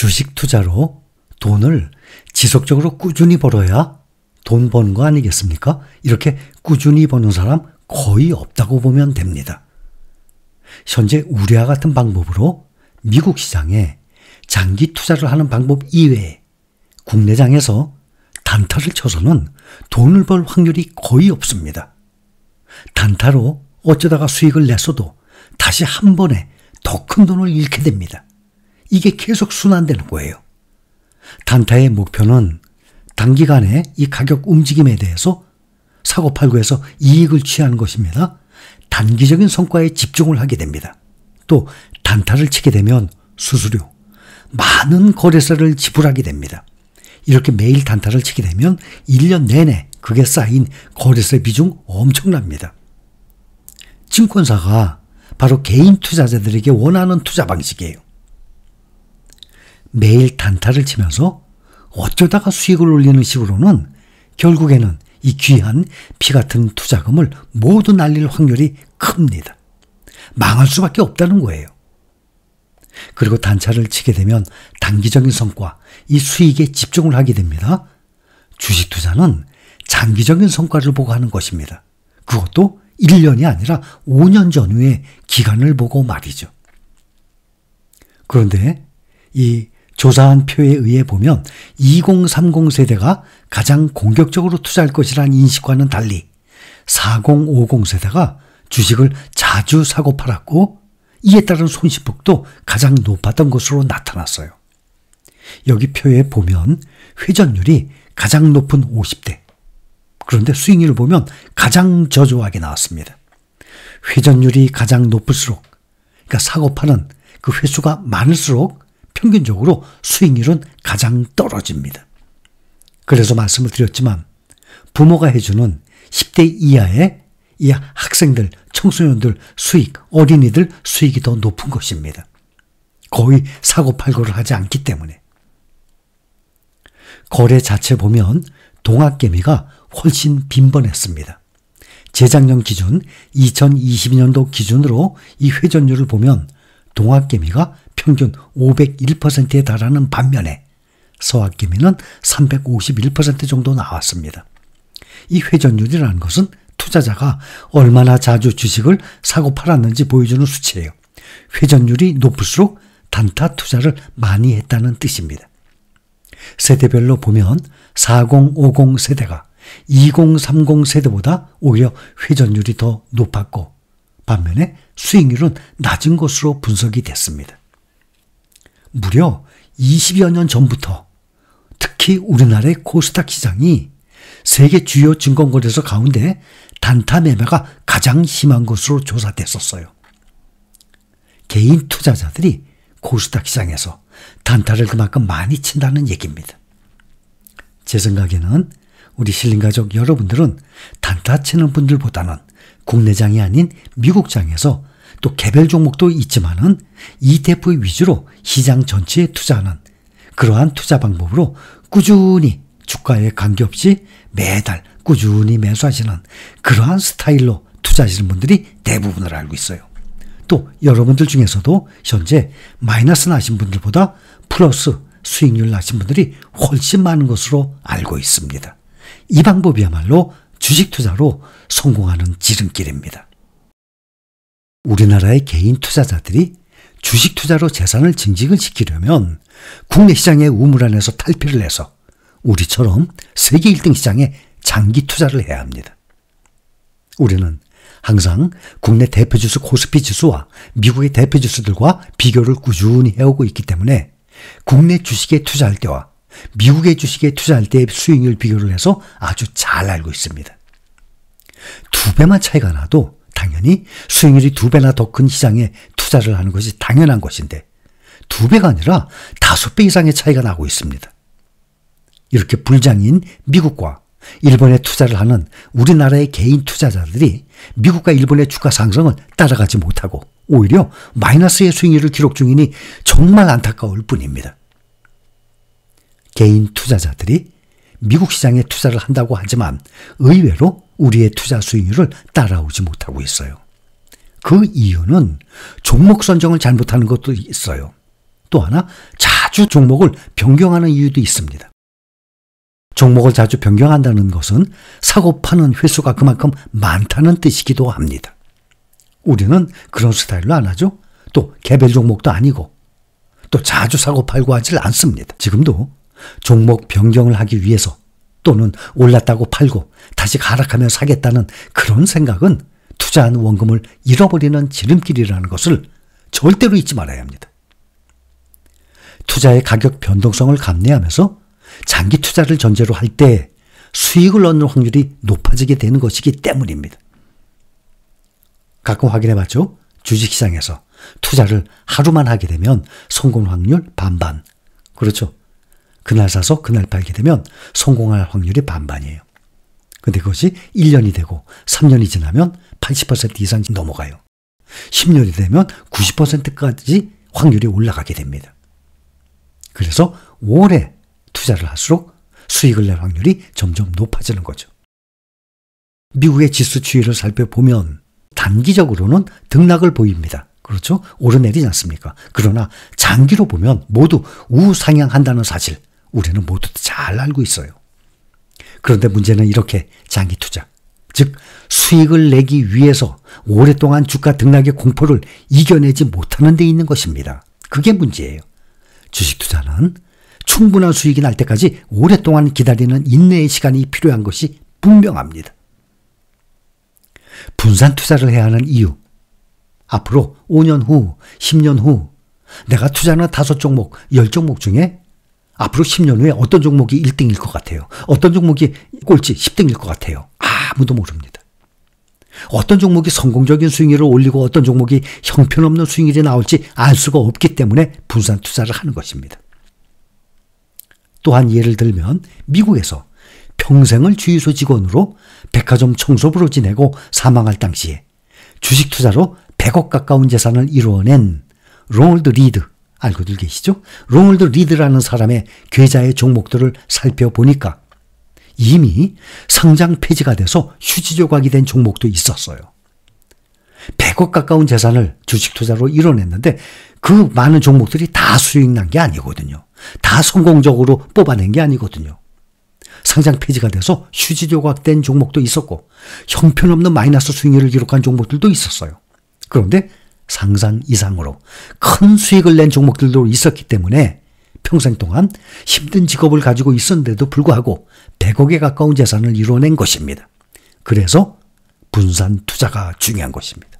주식 투자로 돈을 지속적으로 꾸준히 벌어야 돈 버는 거 아니겠습니까? 이렇게 꾸준히 버는 사람 거의 없다고 보면 됩니다. 현재 우리와 같은 방법으로 미국 시장에 장기 투자를 하는 방법 이외에 국내장에서 단타를 쳐서는 돈을 벌 확률이 거의 없습니다. 단타로 어쩌다가 수익을 냈어도 다시 한 번에 더 큰 돈을 잃게 됩니다. 이게 계속 순환되는 거예요. 단타의 목표는 단기간에 이 가격 움직임에 대해서 사고팔고에서 이익을 취하는 것입니다. 단기적인 성과에 집중을 하게 됩니다. 또 단타를 치게 되면 수수료, 많은 거래세를 지불하게 됩니다. 이렇게 매일 단타를 치게 되면 1년 내내 그게 쌓인 거래세 비중 엄청납니다. 증권사가 바로 개인 투자자들에게 원하는 투자 방식이에요. 매일 단타를 치면서 어쩌다가 수익을 올리는 식으로는 결국에는 이 귀한 피 같은 투자금을 모두 날릴 확률이 큽니다. 망할 수밖에 없다는 거예요. 그리고 단차를 치게 되면 단기적인 성과, 이 수익에 집중을 하게 됩니다. 주식 투자는 장기적인 성과를 보고 하는 것입니다. 그것도 1년이 아니라 5년 전후의 기간을 보고 말이죠. 그런데 이 조사한 표에 의해 보면 2030 세대가 가장 공격적으로 투자할 것이라는 인식과는 달리 4050 세대가 주식을 자주 사고 팔았고 이에 따른 손실폭도 가장 높았던 것으로 나타났어요. 여기 표에 보면 회전율이 가장 높은 50대. 그런데 수익률을 보면 가장 저조하게 나왔습니다. 회전율이 가장 높을수록, 그러니까 사고 파는 그 횟수가 많을수록 평균적으로 수익률은 가장 떨어집니다. 그래서 말씀을 드렸지만 부모가 해주는 10대 이하의 이 학생들, 청소년들 수익, 어린이들 수익이 더 높은 것입니다. 거의 사고팔고를 하지 않기 때문에. 거래 자체 보면 동학개미가 훨씬 빈번했습니다. 재작년 기준 2022년도 기준으로 이 회전율을 보면 동학개미가 평균 501%에 달하는 반면에 서학기미는351% 정도 나왔습니다. 이 회전율이라는 것은 투자자가 얼마나 자주 주식을 사고 팔았는지 보여주는 수치예요. 회전율이 높을수록 단타 투자를 많이 했다는 뜻입니다. 세대별로 보면 4050 세대가 2030 세대보다 오히려 회전율이 더 높았고 반면에 수익률은 낮은 것으로 분석이 됐습니다. 무려 20여 년 전부터 특히 우리나라의 코스닥 시장이 세계 주요 증권거래소 가운데 단타 매매가 가장 심한 것으로 조사됐었어요. 개인 투자자들이 코스닥 시장에서 단타를 그만큼 많이 친다는 얘기입니다. 제 생각에는 우리 실림 가족 여러분들은 단타 치는 분들보다는 국내장이 아닌 미국장에서 또 개별 종목도 있지만은 ETF 위주로 시장 전체에 투자하는 그러한 투자 방법으로 꾸준히 주가에 관계없이 매달 꾸준히 매수하시는 그러한 스타일로 투자하시는 분들이 대부분을 알고 있어요. 또 여러분들 중에서도 현재 마이너스 나신 분들보다 플러스 수익률 나신 분들이 훨씬 많은 것으로 알고 있습니다. 이 방법이야말로 주식 투자로 성공하는 지름길입니다. 우리나라의 개인 투자자들이 주식 투자로 재산을 증식을 시키려면 국내 시장의 우물 안에서 탈피를 해서 우리처럼 세계 1등 시장에 장기 투자를 해야 합니다. 우리는 항상 국내 대표 지수 코스피 지수와 미국의 대표 지수들과 비교를 꾸준히 해오고 있기 때문에 국내 주식에 투자할 때와 미국의 주식에 투자할 때의 수익률 비교를 해서 아주 잘 알고 있습니다. 두 배만 차이가 나도 당연히 수익률이 두 배나 더 큰 시장에 투자를 하는 것이 당연한 것인데 두 배가 아니라 다섯 배 이상의 차이가 나고 있습니다. 이렇게 불장인 미국과 일본에 투자를 하는 우리나라의 개인 투자자들이 미국과 일본의 주가 상승을 따라가지 못하고 오히려 마이너스의 수익률을 기록 중이니 정말 안타까울 뿐입니다. 개인 투자자들이 미국 시장에 투자를 한다고 하지만 의외로 우리의 투자 수익률을 따라오지 못하고 있어요. 그 이유는 종목 선정을 잘못하는 것도 있어요. 또 하나 자주 종목을 변경하는 이유도 있습니다. 종목을 자주 변경한다는 것은 사고 파는 횟수가 그만큼 많다는 뜻이기도 합니다. 우리는 그런 스타일로 안 하죠. 또 개별 종목도 아니고 또 자주 사고 팔고 하질 않습니다. 지금도 종목 변경을 하기 위해서 또는 올랐다고 팔고 다시 하락하며 사겠다는 그런 생각은 투자한 원금을 잃어버리는 지름길이라는 것을 절대로 잊지 말아야 합니다. 투자의 가격 변동성을 감내하면서 장기 투자를 전제로 할 때 수익을 얻는 확률이 높아지게 되는 것이기 때문입니다. 가끔 확인해 봤죠? 주식시장에서 투자를 하루만 하게 되면 성공 확률 반반. 그렇죠? 그날 사서 그날 팔게 되면 성공할 확률이 반반이에요. 근데 그것이 1년이 되고 3년이 지나면 80% 이상 넘어가요. 10년이 되면 90%까지 확률이 올라가게 됩니다. 그래서 오래 투자를 할수록 수익을 낼 확률이 점점 높아지는 거죠. 미국의 지수 추이를 살펴보면 단기적으로는 등락을 보입니다. 그렇죠? 오르내리지 않습니까? 그러나 장기로 보면 모두 우상향한다는 사실 우리는 모두 잘 알고 있어요. 그런데 문제는 이렇게 장기 투자, 즉 수익을 내기 위해서 오랫동안 주가 등락의 공포를 이겨내지 못하는 데 있는 것입니다. 그게 문제예요. 주식 투자는 충분한 수익이 날 때까지 오랫동안 기다리는 인내의 시간이 필요한 것이 분명합니다. 분산 투자를 해야 하는 이유. 앞으로 5년 후, 10년 후, 내가 투자하는 5 종목, 10 종목 중에 앞으로 10년 후에 어떤 종목이 1등일 것 같아요. 어떤 종목이 꼴찌 10등일 것 같아요. 아무도 모릅니다. 어떤 종목이 성공적인 수익률을 올리고 어떤 종목이 형편없는 수익률이 나올지 알 수가 없기 때문에 분산 투자를 하는 것입니다. 또한 예를 들면 미국에서 평생을 주유소 직원으로 백화점 청소부로 지내고 사망할 당시에 주식 투자로 100억 가까운 재산을 이루어낸 로널드 리드 알고들 계시죠? 로널드 리드라는 사람의 계좌의 종목들을 살펴보니까 이미 상장 폐지가 돼서 휴지 조각이 된 종목도 있었어요. 100억 가까운 재산을 주식 투자로 이뤄냈는데 그 많은 종목들이 다 수익 난게 아니거든요. 다 성공적으로 뽑아낸 게 아니거든요. 상장 폐지가 돼서 휴지 조각된 종목도 있었고 형편없는 마이너스 수익률을 기록한 종목들도 있었어요. 그런데 상상 이상으로 큰 수익을 낸 종목들도 있었기 때문에 평생 동안 힘든 직업을 가지고 있었는데도 불구하고 100억에 가까운 재산을 이뤄낸 것입니다. 그래서 분산 투자가 중요한 것입니다.